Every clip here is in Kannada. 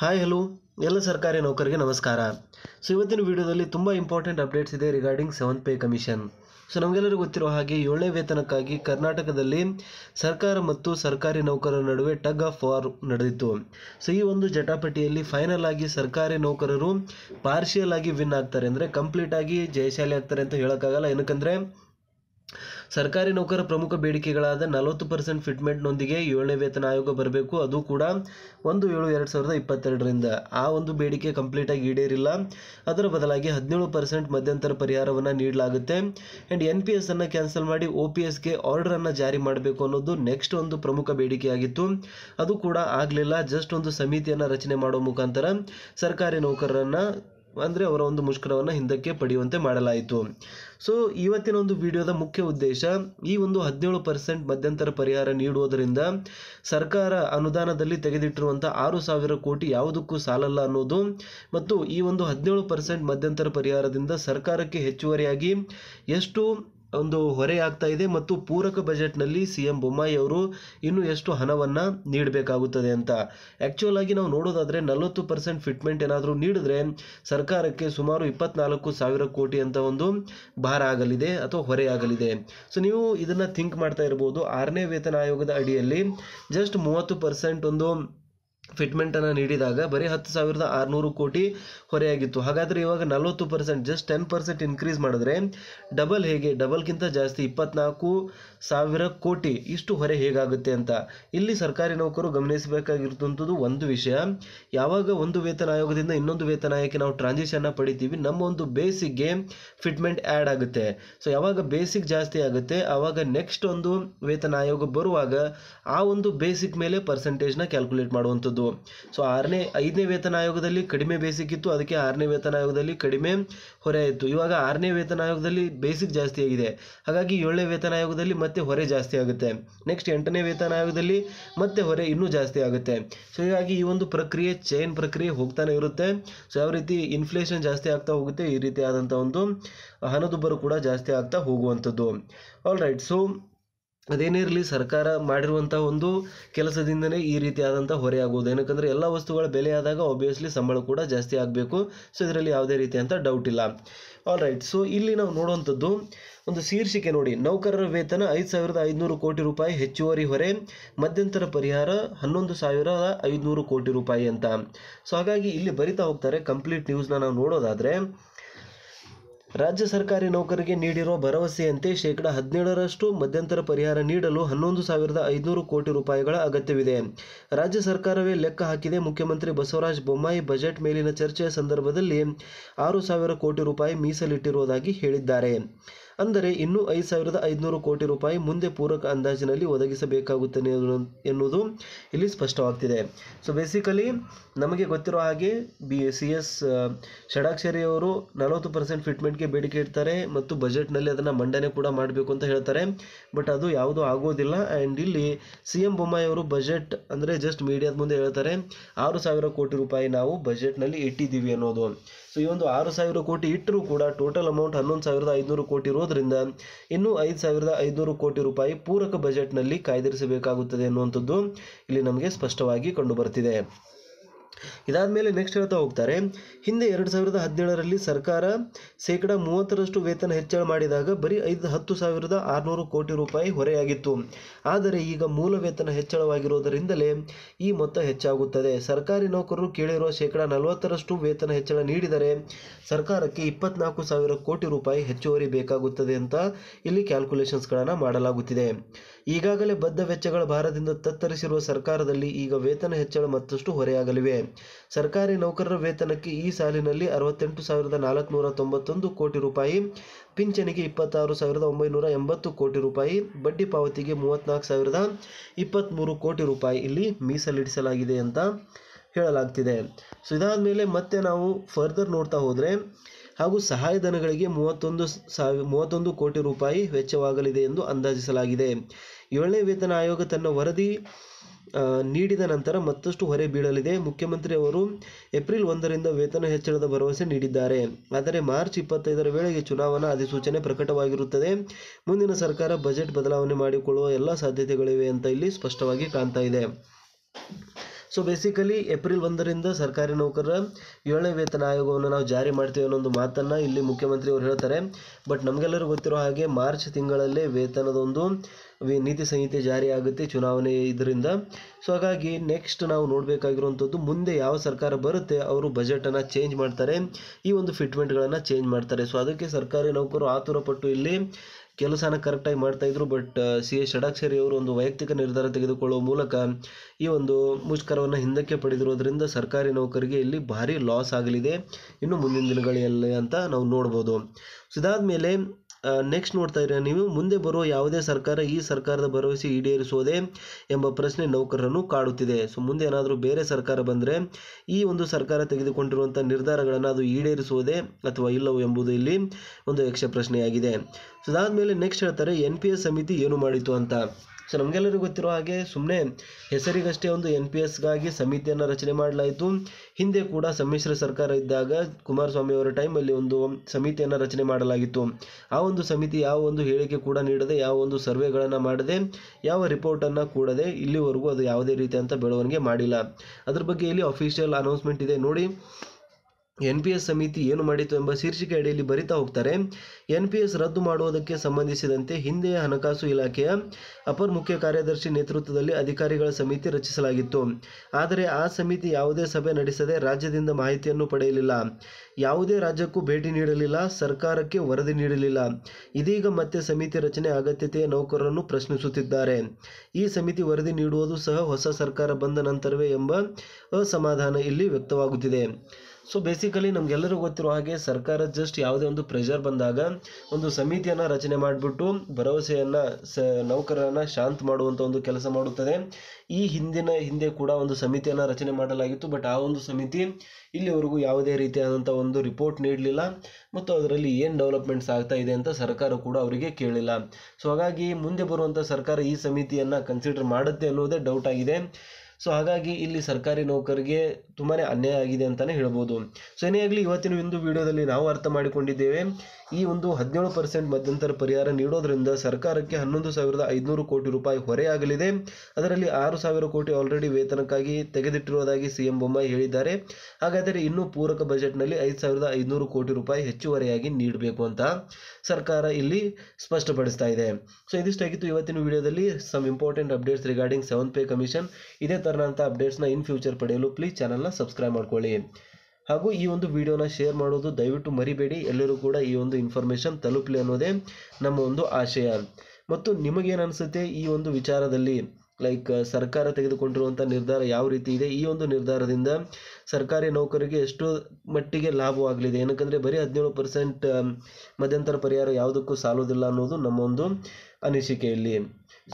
ಹಾಯ್ ಹಲೋ ಎಲ್ಲ ಸರ್ಕಾರಿ ನೌಕರಿಗೆ ನಮಸ್ಕಾರ ಸೊ ಇವತ್ತಿನ ವಿಡಿಯೋದಲ್ಲಿ ತುಂಬ ಇಂಪಾರ್ಟೆಂಟ್ ಅಪ್ಡೇಟ್ಸ್ ಇದೆ regarding seven pay commission so ನಮಗೆಲ್ಲರಿಗೂ ಗೊತ್ತಿರೋ ಹಾಗೆ ಏಳನೇ ವೇತನಕ್ಕಾಗಿ ಕರ್ನಾಟಕದಲ್ಲಿ ಸರ್ಕಾರ ಮತ್ತು ಸರ್ಕಾರಿ ನೌಕರರ ನಡುವೆ ಟಗ್ ಆಫ್ ವಾರ್ ನಡೆದಿತ್ತು ಸೊ ಈ ಒಂದು ಜಟಾಪಟಿಯಲ್ಲಿ ಫೈನಲ್ ಆಗಿ ಸರ್ಕಾರಿ ನೌಕರರು ಪಾರ್ಶಿಯಲ್ ಆಗಿ ವಿನ್ ಆಗ್ತಾರೆ ಅಂದರೆ ಕಂಪ್ಲೀಟ್ ಆಗಿ ಜಯಶಾಲಿ ಆಗ್ತಾರೆ ಅಂತ ಹೇಳೋಕ್ಕಾಗಲ್ಲ ಏನಕ್ಕಂದರೆ ಸರ್ಕಾರಿ ನೌಕರ ಪ್ರಮುಖ ಬೇಡಿಕೆಗಳಾದ ನಲವತ್ತು ಪರ್ಸೆಂಟ್ ಫಿಟ್ಮೆಂಟ್ನೊಂದಿಗೆ ಏಳನೇ ವೇತನ ಆಯೋಗ ಬರಬೇಕು ಅದು ಕೂಡ ಒಂದು ಏಳು ಎರಡು ಸಾವಿರದ ಇಪ್ಪತ್ತೆರಡರಿಂದ ಆ ಒಂದು ಬೇಡಿಕೆ ಕಂಪ್ಲೀಟಾಗಿ ಈಡೇರಿಲ್ಲ ಅದರ ಬದಲಾಗಿ ಹದಿನೇಳು ಪರ್ಸೆಂಟ್ ಮಧ್ಯಂತರ ಪರಿಹಾರವನ್ನು ನೀಡಲಾಗುತ್ತೆ ಆ್ಯಂಡ್ ಎನ್ ಪಿ ಎಸ್ ಅನ್ನು ಕ್ಯಾನ್ಸಲ್ ಮಾಡಿ ಓ ಪಿ ಎಸ್ಗೆ ಆರ್ಡರನ್ನು ಜಾರಿ ಮಾಡಬೇಕು ಅನ್ನೋದು ನೆಕ್ಸ್ಟ್ ಒಂದು ಪ್ರಮುಖ ಬೇಡಿಕೆಯಾಗಿತ್ತು ಅದು ಕೂಡ ಆಗಲಿಲ್ಲ ಜಸ್ಟ್ ಒಂದು ಸಮಿತಿಯನ್ನು ರಚನೆ ಮಾಡೋ ಮುಖಾಂತರ ಸರ್ಕಾರಿ ನೌಕರರನ್ನು ಅಂದರೆ ಅವರ ಒಂದು ಮುಷ್ಕರವನ್ನು ಹಿಂದಕ್ಕೆ ಪಡೆಯುವಂತೆ ಮಾಡಲಾಯಿತು ಸೊ ಇವತ್ತಿನ ಒಂದು ವಿಡಿಯೋದ ಮುಖ್ಯ ಉದ್ದೇಶ ಈ ಒಂದು ಹದಿನೇಳು ಪರ್ಸೆಂಟ್ ಮಧ್ಯಂತರ ಪರಿಹಾರ ನೀಡುವುದರಿಂದ ಸರ್ಕಾರ ಅನುದಾನದಲ್ಲಿ ತೆಗೆದಿಟ್ಟಿರುವಂಥ ಆರು ಸಾವಿರ ಕೋಟಿ ಯಾವುದಕ್ಕೂ ಸಾಲಲ್ಲ ಅನ್ನೋದು ಮತ್ತು ಈ ಒಂದು ಹದಿನೇಳು ಪರ್ಸೆಂಟ್ ಮಧ್ಯಂತರ ಪರಿಹಾರದಿಂದ ಸರ್ಕಾರಕ್ಕೆ ಹೆಚ್ಚುವರಿಯಾಗಿ ಎಷ್ಟು ಒಂದು ಹೊರೆಯಾಗ್ತಾ ಇದೆ ಮತ್ತು ಪೂರಕ ಬಜೆಟ್ನಲ್ಲಿ ಸಿ ಎಂ ಬೊಮ್ಮಾಯಿ ಅವರು ಇನ್ನೂ ಎಷ್ಟು ಹಣವನ್ನು ನೀಡಬೇಕಾಗುತ್ತದೆ ಅಂತ ಆ್ಯಕ್ಚುಯಲ್ ಆಗಿ ನಾವು ನೋಡೋದಾದರೆ ನಲವತ್ತು ಪರ್ಸೆಂಟ್ ಫಿಟ್ಮೆಂಟ್ ಏನಾದರೂ ನೀಡಿದ್ರೆ ಸರ್ಕಾರಕ್ಕೆ ಸುಮಾರು ಇಪ್ಪತ್ನಾಲ್ಕು ಸಾವಿರ ಕೋಟಿ ಅಂತ ಒಂದು ಭಾರ ಆಗಲಿದೆ ಅಥವಾ ಹೊರೆಯಾಗಲಿದೆ ಸೊ ನೀವು ಇದನ್ನು ಥಿಂಕ್ ಮಾಡ್ತಾ ಇರ್ಬೋದು ಆರನೇ ವೇತನ ಆಯೋಗದ ಅಡಿಯಲ್ಲಿ ಜಸ್ಟ್ ಮೂವತ್ತು ಪರ್ಸೆಂಟ್ ಒಂದು ಫಿಟ್ಮೆಂಟನ್ನು ನೀಡಿದಾಗ ಬರೀ ಹತ್ತು ಸಾವಿರದ ಆರುನೂರು ಕೋಟಿ ಹೊರೆಯಾಗಿತ್ತು ಹಾಗಾದರೆ ಇವಾಗ ನಲವತ್ತು percent just ten percent increase ಮಾಡಿದ್ರೆ ಡಬಲ್ ಹೇಗೆ ಡಬಲ್ಗಿಂತ ಜಾಸ್ತಿ ಇಪ್ಪತ್ನಾಲ್ಕು ಸಾವಿರ ಕೋಟಿ ಇಷ್ಟು ಹೊರೆ ಹೇಗಾಗುತ್ತೆ ಅಂತ ಇಲ್ಲಿ ಸರ್ಕಾರಿ ನೌಕರು ಗಮನಿಸಬೇಕಾಗಿರುವಂಥದ್ದು ಒಂದು ವಿಷಯ ಯಾವಾಗ ಒಂದು ವೇತನ ಆಯೋಗದಿಂದ ಇನ್ನೊಂದು ವೇತನ ಆಯೋಗಕ್ಕೆ ನಾವು ಟ್ರಾನ್ಸಾಕ್ಷನ್ನ ಪಡಿತೀವಿ ನಮ್ಮ ಒಂದು ಬೇಸಿಕ್ಗೆ ಫಿಟ್ಮೆಂಟ್ ಆ್ಯಡ್ ಆಗುತ್ತೆ ಸೊ ಯಾವಾಗ ಬೇಸಿಕ್ ಜಾಸ್ತಿ ಆಗುತ್ತೆ ಆವಾಗ ನೆಕ್ಸ್ಟ್ ಒಂದು ವೇತನ ಆಯೋಗ ಬರುವಾಗ ಆ ಒಂದು ಬೇಸಿಕ್ ಮೇಲೆ ಪರ್ಸೆಂಟೇಜ್ನ ಕ್ಯಾಲ್ಕುಲೇಟ್ ಮಾಡುವಂಥದ್ದು ಸೊ ಆರನೇ ಐದನೇ ವೇತನ ಆಯೋಗದಲ್ಲಿ ಕಡಿಮೆ ಬೇಸಿಕ್ ಇತ್ತು ಅದಕ್ಕೆ ಆರನೇ ವೇತನ ಆಯೋಗದಲ್ಲಿ ಕಡಿಮೆ ಹೊರೆ ಇತ್ತು ಇವಾಗ ಆರನೇ ವೇತನ ಆಯೋಗದಲ್ಲಿ ಬೇಸಿಕ್ ಜಾಸ್ತಿ ಆಗಿದೆ ಹಾಗಾಗಿ ಏಳನೇ ವೇತನ ಆಯೋಗದಲ್ಲಿ ಮತ್ತೆ ಹೊರೆ ಜಾಸ್ತಿ ಆಗುತ್ತೆ ನೆಕ್ಸ್ಟ್ ಎಂಟನೇ ವೇತನ ಆಯೋಗದಲ್ಲಿ ಮತ್ತೆ ಹೊರೆ ಇನ್ನೂ ಜಾಸ್ತಿ ಆಗುತ್ತೆ ಸೊ ಹೀಗಾಗಿ ಈ ಒಂದು ಪ್ರಕ್ರಿಯೆ ಚೈನ್ ಪ್ರಕ್ರಿಯೆ ಹೋಗ್ತಾನೆ ಇರುತ್ತೆ ಸೊ ಯಾವ ರೀತಿ ಇನ್ಫ್ಲೇಷನ್ ಜಾಸ್ತಿ ಆಗ್ತಾ ಹೋಗುತ್ತೆ ಈ ರೀತಿಯಾದಂಥ ಒಂದು ಹಣದುಬ್ಬರ ಕೂಡ ಜಾಸ್ತಿ ಆಗ್ತಾ ಹೋಗುವಂಥದ್ದು ಆಲ್ ರೈಟ್ ಸೊ ಅದೇನೇ ಇರಲಿ ಸರ್ಕಾರ ಮಾಡಿರುವಂಥ ಒಂದು ಕೆಲಸದಿಂದನೇ ಈ ರೀತಿಯಾದಂಥ ಹೊರೆ ಆಗೋದು ಏನಕ್ಕಂದರೆ ಎಲ್ಲ ವಸ್ತುಗಳ ಬೆಲೆ ಆದಾಗ ಆಬ್ವಿಯಸ್ಲಿ ಸಂಬಳ ಕೂಡ ಜಾಸ್ತಿ ಆಗಬೇಕು ಸೊ ಇದರಲ್ಲಿ ಯಾವುದೇ ಅಂತ ಡೌಟ್ ಇಲ್ಲ ಆಲ್ ರೈಟ್ ಸೊ ಇಲ್ಲಿ ನಾವು ನೋಡುವಂಥದ್ದು ಒಂದು ಶೀರ್ಷಿಕೆ ನೋಡಿ ನೌಕರರ ವೇತನ ಐದು ಸಾವಿರದ ಐದುನೂರು ಕೋಟಿ ರೂಪಾಯಿ ಹೆಚ್ಚುವರಿ ಹೊರೆ ಮಧ್ಯಂತರ ಪರಿಹಾರ ಹನ್ನೊಂದು ಸಾವಿರದ ಐದುನೂರು ಕೋಟಿ ರೂಪಾಯಿ ಅಂತ ಸೊ ಹಾಗಾಗಿ ಇಲ್ಲಿ ಬರಿತಾ ಹೋಗ್ತಾರೆ ಕಂಪ್ಲೀಟ್ ನ್ಯೂಸ್ನ ನಾವು ನೋಡೋದಾದರೆ ರಾಜ್ಯ ಸರ್ಕಾರಿ ನೌಕರರಿಗೆ ನೀಡಿರುವ ಭರವಸೆಯಂತೆ ಶೇಕಡಾ ಹದಿನೇಳರಷ್ಟು ಮಧ್ಯಂತರ ಪರಿಹಾರ ನೀಡಲು ಹನ್ನೊಂದು ಸಾವಿರದ ಐದುನೂರು ಕೋಟಿ ರೂಪಾಯಿಗಳ ಅಗತ್ಯವಿದೆ ರಾಜ್ಯ ಸರ್ಕಾರವೇ ಲೆಕ್ಕ ಹಾಕಿದೆ ಮುಖ್ಯಮಂತ್ರಿ ಬಸವರಾಜ ಬೊಮ್ಮಾಯಿ ಬಜೆಟ್ ಮೇಲಿನ ಚರ್ಚೆಯ ಸಂದರ್ಭದಲ್ಲಿ ಆರು ಸಾವಿರ ಕೋಟಿ ರೂಪಾಯಿ ಮೀಸಲಿಟ್ಟಿರುವುದಾಗಿ ಹೇಳಿದ್ದಾರೆ ಅಂದರೆ ಇನ್ನೂ ಐದು ಸಾವಿರದ ಐದುನೂರು ಕೋಟಿ ರೂಪಾಯಿ ಮುಂದೆ ಪೂರಕ ಅಂದಾಜಿನಲ್ಲಿ ಒದಗಿಸಬೇಕಾಗುತ್ತದೆ ಎನ್ನುವುದು ಇಲ್ಲಿ ಸ್ಪಷ್ಟವಾಗ್ತಿದೆ ಸೊ ಬೇಸಿಕಲಿ ನಮಗೆ ಗೊತ್ತಿರೋ ಹಾಗೆ ಬಿ ಸಿ ಎಸ್ ಷಡಾಕ್ಷರಿಯವರು ನಲವತ್ತು ಪರ್ಸೆಂಟ್ ಫಿಟ್ಮೆಂಟ್ಗೆ ಬೇಡಿಕೆ ಇಡ್ತಾರೆ ಮತ್ತು ಬಜೆಟ್ನಲ್ಲಿ ಅದನ್ನು ಮಂಡನೆ ಕೂಡ ಮಾಡಬೇಕು ಅಂತ ಹೇಳ್ತಾರೆ ಬಟ್ ಅದು ಯಾವುದೂ ಆಗೋದಿಲ್ಲ ಆ್ಯಂಡ್ ಇಲ್ಲಿ ಸಿ ಎಂ ಬೊಮ್ಮಾಯಿಯವರು ಬಜೆಟ್ ಅಂದರೆ ಜಸ್ಟ್ ಮೀಡಿಯಾದ ಮುಂದೆ ಹೇಳ್ತಾರೆ ಆರು ಸಾವಿರ ಕೋಟಿ ರೂಪಾಯಿ ನಾವು ಬಜೆಟ್ನಲ್ಲಿ ಇಟ್ಟಿದ್ದೀವಿ ಅನ್ನೋದು ಸೊ ಈ ಒಂದು ಆರು ಸಾವಿರ ಕೋಟಿ ಇಟ್ಟರೂ ಕೂಡ ಟೋಟಲ್ ಅಮೌಂಟ್ ಹನ್ನೊಂದು ಸಾವಿರದ ಐದುನೂರು ಕೋಟಿ ಇರೋದು ಇನ್ನು ಇನ್ನೂ ಐದು ಸಾವಿರದ ಐದುನೂರು ಕೋಟಿ ರೂಪಾಯಿ ಪೂರಕ ಬಜೆಟ್ನಲ್ಲಿ ಕಾಯ್ದಿರಿಸಬೇಕಾಗುತ್ತದೆ ಎನ್ನುವಂಥದ್ದು ಇಲ್ಲಿ ನಮಗೆ ಸ್ಪಷ್ಟವಾಗಿ ಕಂಡುಬರುತ್ತಿದೆ ಇದಾದ ಮೇಲೆ ನೆಕ್ಸ್ಟ್ ಹೇಳ್ತಾ ಹೋಗ್ತಾರೆ ಹಿಂದೆ ಎರಡು ಸಾವಿರದ ಹದಿನೇಳರಲ್ಲಿ ಸರ್ಕಾರ ಶೇಕಡ ಮೂವತ್ತರಷ್ಟು ವೇತನ ಹೆಚ್ಚಳ ಮಾಡಿದಾಗ ಬರೀ ಐದು ಹತ್ತು ಸಾವಿರದ ಆರುನೂರು ಕೋಟಿ ರೂಪಾಯಿ ಹೊರೆಯಾಗಿತ್ತು ಆದರೆ ಈಗ ಮೂಲ ವೇತನ ಹೆಚ್ಚಳವಾಗಿರುವುದರಿಂದಲೇ ಈ ಮೊತ್ತ ಹೆಚ್ಚಾಗುತ್ತದೆ ಸರ್ಕಾರಿ ನೌಕರರು ಕೇಳಿರುವ ಶೇಕಡ ನಲವತ್ತರಷ್ಟು ವೇತನ ಹೆಚ್ಚಳ ನೀಡಿದರೆ ಸರ್ಕಾರಕ್ಕೆ ಇಪ್ಪತ್ನಾಲ್ಕು ಸಾವಿರ ಕೋಟಿ ರೂಪಾಯಿ ಹೆಚ್ಚುವರಿ ಬೇಕಾಗುತ್ತದೆ ಅಂತ ಇಲ್ಲಿ ಕ್ಯಾಲ್ಕುಲೇಷನ್ಸ್ಗಳನ್ನು ಮಾಡಲಾಗುತ್ತಿದೆ ಈಗಾಗಲೇ ಬದ್ಧ ವೆಚ್ಚಗಳ ಭಾರದಿಂದ ತತ್ತರಿಸಿರುವ ಸರ್ಕಾರದಲ್ಲಿ ಈಗ ವೇತನ ಹೆಚ್ಚಳ ಮತ್ತಷ್ಟು ಹೊರೆಯಾಗಲಿವೆ ಸರ್ಕಾರಿ ನೌಕರರ ವೇತನಕ್ಕೆ ಈ ಸಾಲಿನಲ್ಲಿ ಅರವತ್ತೆಂಟು ಸಾವಿರದ ನಾಲ್ಕುನೂರ ತೊಂಬತ್ತೊಂದು ಕೋಟಿ ರೂಪಾಯಿ ಪಿಂಚಣಿಗೆ ಇಪ್ಪತ್ತಾರು ಸಾವಿರದ ಒಂಬೈನೂರ ಎಂಬತ್ತು ಕೋಟಿ ರೂಪಾಯಿ ಬಡ್ಡಿ ಪಾವತಿಗೆ ಮೂವತ್ತ್ನಾಲ್ಕು ಸಾವಿರದ ಇಪ್ಪತ್ತ್ಮೂರು ಕೋಟಿ ರೂಪಾಯಿ ಇಲ್ಲಿ ಮೀಸಲಿಡಿಸಲಾಗಿದೆ ಅಂತ ಹೇಳಲಾಗ್ತಿದೆ ಸೊ ಇದಾದ ಮೇಲೆ ಮತ್ತೆ ನಾವು ಫರ್ದರ್ ನೋಡ್ತಾ ಹೋದರೆ ಹಾಗೂ ಸಹಾಯಧನಗಳಿಗೆ ಮೂವತ್ತೊಂದು ಸಾವಿರ ಮೂವತ್ತೊಂದು ಕೋಟಿ ರೂಪಾಯಿ ವೆಚ್ಚವಾಗಲಿದೆ ಎಂದು ಅಂದಾಜಿಸಲಾಗಿದೆ ಏಳನೇ ವೇತನ ಆಯೋಗ ತನ್ನ ವರದಿ ನೀಡಿದ ನಂತರ ಮತ್ತಷ್ಟು ಹೊರೆ ಬೀಳಲಿದೆ ಮುಖ್ಯಮಂತ್ರಿ ಅವರು ಏಪ್ರಿಲ್ ಒಂದರಿಂದ ವೇತನ ಹೆಚ್ಚಳದ ಭರವಸೆ ನೀಡಿದ್ದಾರೆ ಆದರೆ ಮಾರ್ಚ್ ಇಪ್ಪತ್ತೈದರ ವೇಳೆಗೆ ಚುನಾವಣಾ ಅಧಿಸೂಚನೆ ಪ್ರಕಟವಾಗಿರುತ್ತದೆ ಮುಂದಿನ ಸರ್ಕಾರ ಬಜೆಟ್ ಬದಲಾವಣೆ ಮಾಡಿಕೊಳ್ಳುವ ಎಲ್ಲ ಸಾಧ್ಯತೆಗಳಿವೆ ಅಂತ ಇಲ್ಲಿ ಸ್ಪಷ್ಟವಾಗಿ ಕಾಣ್ತಾ ಇದೆ ಸೊ ಬೇಸಿಕಲಿ ಏಪ್ರಿಲ್ ಒಂದರಿಂದ ಸರ್ಕಾರಿ ನೌಕರರ ಏಳನೇ ವೇತನ ಆಯೋಗವನ್ನು ನಾವು ಜಾರಿ ಮಾಡ್ತೀವಿ ಅನ್ನೋ ಒಂದು ಮಾತನ್ನು ಇಲ್ಲಿ ಮುಖ್ಯಮಂತ್ರಿ ಅವರು ಹೇಳ್ತಾರೆ ಬಟ್ ನಮಗೆಲ್ಲರೂ ಗೊತ್ತಿರೋ ಹಾಗೆ ಮಾರ್ಚ್ ತಿಂಗಳಲ್ಲೇ ವೇತನದೊಂದು ನೀತಿ ಸಂಹಿತೆ ಜಾರಿಯಾಗುತ್ತೆ ಚುನಾವಣೆ ಇದರಿಂದ ಸೊ ಹಾಗಾಗಿ ನೆಕ್ಸ್ಟ್ ನಾವು ನೋಡಬೇಕಾಗಿರುವಂಥದ್ದು ಮುಂದೆ ಯಾವ ಸರ್ಕಾರ ಬರುತ್ತೆ ಅವರು ಬಜೆಟನ್ನು ಚೇಂಜ್ ಮಾಡ್ತಾರೆ ಈ ಒಂದು ಫಿಟ್ಮೆಂಟ್ಗಳನ್ನು ಚೇಂಜ್ ಮಾಡ್ತಾರೆ ಸೊ ಅದಕ್ಕೆ ಸರ್ಕಾರಿ ನೌಕರರು ಆತುರಪಟ್ಟು ಇಲ್ಲಿ ಕೆಲಸನ ಕರೆಕ್ಟಾಗಿ ಮಾಡ್ತಾಯಿದ್ರು ಬಟ್ ಸಿ ಎ ಷಡಾಕ್ಷರಿ ಅವರು ಒಂದು ವೈಯಕ್ತಿಕ ನಿರ್ಧಾರ ತೆಗೆದುಕೊಳ್ಳುವ ಮೂಲಕ ಈ ಒಂದು ಮುಷ್ಕರವನ್ನು ಹಿಂದಕ್ಕೆ ಪಡೆದಿರೋದ್ರಿಂದ ಸರ್ಕಾರಿ ನೌಕರಿಗೆ ಇಲ್ಲಿ ಭಾರಿ ಲಾಸ್ ಆಗಲಿದೆ ಇನ್ನು ಮುಂದಿನ ದಿನಗಳಲ್ಲಿ ಅಂತ ನಾವು ನೋಡ್ಬೋದು ಇದಾದಮೇಲೆ ನೆಕ್ಸ್ಟ್ ನೋಡ್ತಾ ಇರೋ ನೀವು ಮುಂದೆ ಬರುವ ಯಾವುದೇ ಸರ್ಕಾರ ಈ ಸರ್ಕಾರದ ಭರವಸೆ ಈಡೇರಿಸೋದೆ ಎಂಬ ಪ್ರಶ್ನೆ ನೌಕರರನ್ನು ಕಾಡುತ್ತಿದೆ ಸೊ ಮುಂದೆ ಏನಾದರೂ ಬೇರೆ ಸರ್ಕಾರ ಬಂದರೆ ಈ ಒಂದು ಸರ್ಕಾರ ತೆಗೆದುಕೊಂಡಿರುವಂಥ ನಿರ್ಧಾರಗಳನ್ನು ಅದು ಈಡೇರಿಸುವುದೇ ಅಥವಾ ಇಲ್ಲವೋ ಎಂಬುದು ಇಲ್ಲಿ ಒಂದು ಯಕ್ಷ ಪ್ರಶ್ನೆಯಾಗಿದೆ ಸೊ ಮೇಲೆ ನೆಕ್ಸ್ಟ್ ಹೇಳ್ತಾರೆ ಎನ್ ಪಿ ಎಸ್ ಸಮಿತಿ ಏನು ಮಾಡಿತು ಅಂತ ಸೊ ನಮಗೆಲ್ಲರಿಗೂ ಗೊತ್ತಿರೋ ಹಾಗೆ ಸುಮ್ಮನೆ ಹೆಸರಿಗಷ್ಟೇ ಒಂದು ಎನ್ ಪಿ ಎಸ್ಗಾಗಿ ಸಮಿತಿಯನ್ನು ರಚನೆ ಮಾಡಲಾಯಿತು ಹಿಂದೆ ಕೂಡ ಸಮ್ಮಿಶ್ರ ಸರ್ಕಾರ ಇದ್ದಾಗ ಕುಮಾರಸ್ವಾಮಿ ಅವರ ಟೈಮಲ್ಲಿ ಒಂದು ಸಮಿತಿಯನ್ನು ರಚನೆ ಮಾಡಲಾಗಿತ್ತು ಆ ಒಂದು ಸಮಿತಿ ಯಾವ ಒಂದು ಹೇಳಿಕೆ ಕೂಡ ನೀಡದೆ ಯಾವ ಒಂದು ಸರ್ವೆಗಳನ್ನು ಮಾಡದೆ ಯಾವ ರಿಪೋರ್ಟನ್ನು ಕೂಡದೆ ಇಲ್ಲಿವರೆಗೂ ಅದು ಯಾವುದೇ ರೀತಿಯಂಥ ಬೆಳವಣಿಗೆ ಮಾಡಿಲ್ಲ ಅದ್ರ ಬಗ್ಗೆ ಇಲ್ಲಿ ಅಫಿಷಿಯಲ್ ಅನೌನ್ಸ್ಮೆಂಟ್ ಇದೆ ನೋಡಿ ಎನ್ ಪಿ ಎಸ್ ಸಮಿತಿ ಏನು ಮಾಡಿತು ಎಂಬ ಶೀರ್ಷಿಕೆ ಅಡಿಯಲ್ಲಿ ಬರಿತಾ ಹೋಗ್ತಾರೆ ಎನ್ ಪಿ ಎಸ್ ರದ್ದು ಮಾಡುವುದಕ್ಕೆ ಸಂಬಂಧಿಸಿದಂತೆ ಹಿಂದೆಯ ಹಣಕಾಸು ಇಲಾಖೆಯ ಅಪರ್ ಮುಖ್ಯ ಕಾರ್ಯದರ್ಶಿ ನೇತೃತ್ವದಲ್ಲಿ ಅಧಿಕಾರಿಗಳ ಸಮಿತಿ ರಚಿಸಲಾಗಿತ್ತು ಆದರೆ ಆ ಸಮಿತಿ ಯಾವುದೇ ಸಭೆ ನಡೆಸದೆ ರಾಜ್ಯದಿಂದ ಮಾಹಿತಿಯನ್ನು ಪಡೆಯಲಿಲ್ಲ ಯಾವುದೇ ರಾಜ್ಯಕ್ಕೂ ಭೇಟಿ ನೀಡಲಿಲ್ಲ ಸರ್ಕಾರಕ್ಕೆ ವರದಿ ನೀಡಲಿಲ್ಲ ಇದೀಗ ಮತ್ತೆ ಸಮಿತಿ ರಚನೆ ಅಗತ್ಯತೆಯ ನೌಕರರನ್ನು ಪ್ರಶ್ನಿಸುತ್ತಿದ್ದಾರೆ ಈ ಸಮಿತಿ ವರದಿ ನೀಡುವುದು ಸಹ ಹೊಸ ಸರ್ಕಾರ ಬಂದ ನಂತರವೇ ಎಂಬ ಅಸಮಾಧಾನ ಇಲ್ಲಿ ವ್ಯಕ್ತವಾಗುತ್ತಿದೆ ಸೊ ಬೇಸಿಕಲಿ ನಮಗೆಲ್ಲರಿಗೂ ಗೊತ್ತಿರೋ ಹಾಗೆ ಸರ್ಕಾರ ಜಸ್ಟ್ ಯಾವುದೇ ಒಂದು ಪ್ರೆಷರ್ ಬಂದಾಗ ಒಂದು ಸಮಿತಿಯನ್ನು ರಚನೆ ಮಾಡಿಬಿಟ್ಟು ಭರವಸೆಯನ್ನು ಸ ನೌಕರರನ್ನು ಶಾಂತ ಮಾಡುವಂಥ ಒಂದು ಕೆಲಸ ಮಾಡುತ್ತದೆ ಈ ಹಿಂದಿನ ಹಿಂದೆ ಕೂಡ ಒಂದು ಸಮಿತಿಯನ್ನು ರಚನೆ ಮಾಡಲಾಗಿತ್ತು ಬಟ್ ಆ ಒಂದು ಸಮಿತಿ ಇಲ್ಲಿವರೆಗೂ ಯಾವುದೇ ರೀತಿಯಾದಂಥ ಒಂದು ರಿಪೋರ್ಟ್ ನೀಡಲಿಲ್ಲ ಮತ್ತು ಅದರಲ್ಲಿ ಏನು ಡೆವಲಪ್ಮೆಂಟ್ಸ್ ಆಗ್ತಾ ಇದೆ ಅಂತ ಸರ್ಕಾರ ಕೂಡ ಅವರಿಗೆ ಕೇಳಿಲ್ಲ ಸೊ ಹಾಗಾಗಿ ಮುಂದೆ ಬರುವಂಥ ಸರ್ಕಾರ ಈ ಸಮಿತಿಯನ್ನು ಕನ್ಸಿಡರ್ ಮಾಡುತ್ತೆ ಅನ್ನೋದೇ ಡೌಟ್ ಆಗಿದೆ ಸೊ ಹಾಗಾಗಿ ಇಲ್ಲಿ ಸರ್ಕಾರಿ ನೌಕರಿಗೆ ತುಂಬಾ ಅನ್ಯಾಯ ಆಗಿದೆ ಅಂತಲೇ ಹೇಳ್ಬೋದು ಸೊ ಏನೇ ಆಗಲಿ ಇವತ್ತಿನ ಒಂದು ವಿಡಿಯೋದಲ್ಲಿ ನಾವು ಅರ್ಥ ಮಾಡಿಕೊಂಡಿದ್ದೇವೆ ಈ ಒಂದು ಹದಿನೇಳು ಪರ್ಸೆಂಟ್ ಮಧ್ಯಂತರ ಪರಿಹಾರ ನೀಡೋದ್ರಿಂದ ಸರ್ಕಾರಕ್ಕೆ ಹನ್ನೊಂದು ಸಾವಿರದ ಐದುನೂರು ಕೋಟಿ ರೂಪಾಯಿ ಹೊರೆಯಾಗಲಿದೆ ಅದರಲ್ಲಿ ಆರು ಸಾವಿರ ಕೋಟಿ ಆಲ್ರೆಡಿ ವೇತನಕ್ಕಾಗಿ ತೆಗೆದಿಟ್ಟಿರುವುದಾಗಿ ಸಿಎಂ ಬೊಮ್ಮಾಯಿ ಹೇಳಿದ್ದಾರೆ ಹಾಗಾದರೆ ಇನ್ನೂ ಪೂರಕ ಬಜೆಟ್ನಲ್ಲಿ ಐದು ಸಾವಿರದ ಐದುನೂರು ಕೋಟಿ ರೂಪಾಯಿ ಹೆಚ್ಚುವರಿಯಾಗಿ ನೀಡಬೇಕು ಅಂತ ಸರ್ಕಾರ ಇಲ್ಲಿ ಸ್ಪಷ್ಟಪಡಿಸ್ತಾ ಇದೆ ಸೊ ಇದಿಷ್ಟಾಗಿತ್ತು ಇವತ್ತಿನ ವಿಡಿಯೋದಲ್ಲಿ some important updates regarding seven pay commission ಇದೇ ಅಪ್ಡೇಟ್ಸ್ ಅಪ್ಡೇಟ್ಸ್ನ ಇನ್ ಫ್ಯೂಚರ್ ಪಡೆಯಲು ಪ್ಲೀಸ್ ಚಾನಲ್ನ ಸಬ್ಸ್ಕ್ರೈಬ್ ಮಾಡ್ಕೊಳ್ಳಿ ಹಾಗೂ ಈ ಒಂದು ವಿಡಿಯೋನ ಶೇರ್ ಮಾಡೋದು ದಯವಿಟ್ಟು ಮರಿಬೇಡಿ ಎಲ್ಲರೂ ಕೂಡ ಈ ಒಂದು ಇನ್ಫಾರ್ಮೇಷನ್ ತಲುಪಲಿ ಅನ್ನೋದೇ ನಮ್ಮ ಒಂದು ಆಶಯ ಮತ್ತು ನಿಮಗೇನು ಅನಿಸುತ್ತೆ ಈ ಒಂದು ವಿಚಾರದಲ್ಲಿ ಲೈಕ್ ಸರ್ಕಾರ ತೆಗೆದುಕೊಂಡಿರುವಂಥ ನಿರ್ಧಾರ ಯಾವ ರೀತಿ ಇದೆ ಈ ಒಂದು ನಿರ್ಧಾರದಿಂದ ಸರ್ಕಾರಿ ನೌಕರಿಗೆ ಎಷ್ಟು ಮಟ್ಟಿಗೆ ಲಾಭವಾಗಲಿದೆ ಏನಕ್ಕಂದರೆ ಬರೀ ಹದಿನೇಳು ಪರ್ಸೆಂಟ್ ಮಧ್ಯಂತರ ಪರಿಹಾರ ಯಾವುದಕ್ಕೂ ಸಾಲೋದಿಲ್ಲ ಅನ್ನೋದು ನಮ್ಮ ಒಂದು ಅನಿಸಿಕೆಯಲ್ಲಿ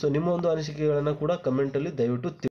ಸೊ ನಿಮ್ಮ ಒಂದು ಅನಿಸಿಕೆಗಳನ್ನು ಕೂಡ ಕಮೆಂಟಲ್ಲಿ ದಯವಿಟ್ಟು